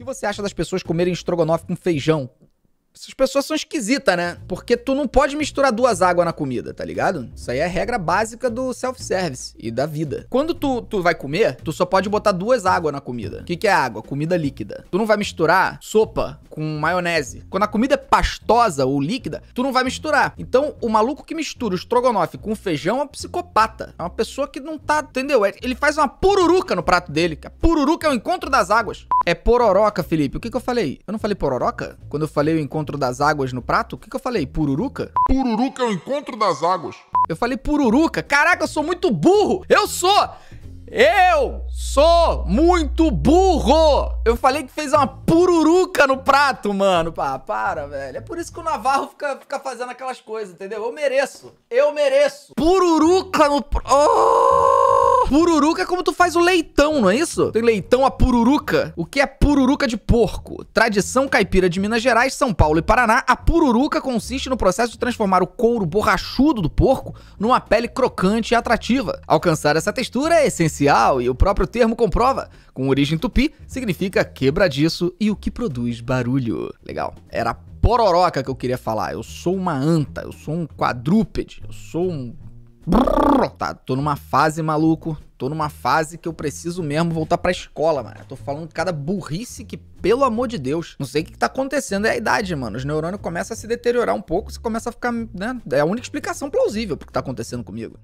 que você acha das pessoas comerem estrogonofe com feijão? Essas pessoas são esquisitas, né? Porque tu não pode misturar duas águas na comida, tá ligado? Isso aí é regra básica do self-service e da vida. Quando tu, tu vai comer, tu só pode botar duas águas na comida. O que, que é água? Comida líquida. Tu não vai misturar sopa com maionese. Quando a comida é pastosa ou líquida, tu não vai misturar. Então, o maluco que mistura o estrogonofe com feijão é um psicopata. É uma pessoa que não tá, entendeu? É, ele faz uma pururuca no prato dele. A pururuca é o encontro das águas. É pororoca, Felipe. O que, que eu falei? Eu não falei pororoca? Quando eu falei o encontro das águas no prato, o que, que eu falei? Pururuca? Pururuca é o encontro das águas. Eu falei pururuca. Caraca, eu sou muito burro. Eu sou... Eu sou muito burro! Eu falei que fez uma pururuca no prato, mano. Pá, ah, para, velho. É por isso que o Navarro fica, fica fazendo aquelas coisas, entendeu? Eu mereço. Eu mereço. Pururuca no prato. Oh! Pururuca é como tu faz o leitão, não é isso? Tem leitão a pururuca. O que é pururuca de porco? Tradição caipira de Minas Gerais, São Paulo e Paraná, a pururuca consiste no processo de transformar o couro borrachudo do porco numa pele crocante e atrativa. Alcançar essa textura é essencial e o próprio termo comprova. Com origem tupi, significa quebradiço e o que produz barulho. Legal. Era pororoca que eu queria falar. Eu sou uma anta, eu sou um quadrúpede, eu sou um Brrr, tá, tô numa fase, maluco. Tô numa fase que eu preciso mesmo voltar pra escola, mano. tô falando cada burrice que, pelo amor de Deus, não sei o que, que tá acontecendo. É a idade, mano. Os neurônios começam a se deteriorar um pouco, você começa a ficar, né? É a única explicação plausível pro que tá acontecendo comigo.